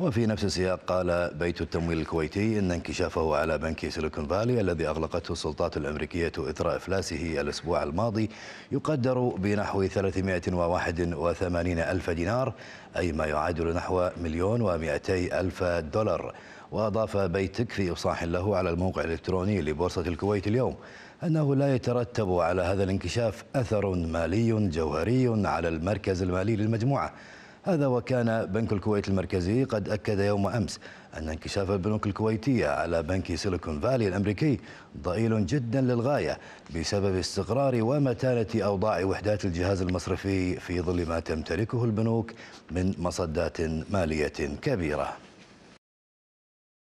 وفي نفس السياق قال بيت التمويل الكويتي إن انكشافه على بنك سيليكون فالي الذي أغلقته السلطات الأمريكية إثر إفلاسه الأسبوع الماضي يقدر بنحو 381 ألف دينار أي ما يعادل نحو مليون و ألف دولار وأضاف بيتك في إفصاح له على الموقع الإلكتروني لبورصة الكويت اليوم أنه لا يترتب على هذا الانكشاف أثر مالي جوهري على المركز المالي للمجموعة هذا وكان بنك الكويت المركزي قد أكد يوم أمس أن انكشاف البنوك الكويتية على بنك سيليكون فالي الأمريكي ضئيل جدا للغاية بسبب استقرار ومتانة أوضاع وحدات الجهاز المصرفي في ظل ما تمتلكه البنوك من مصدات مالية كبيرة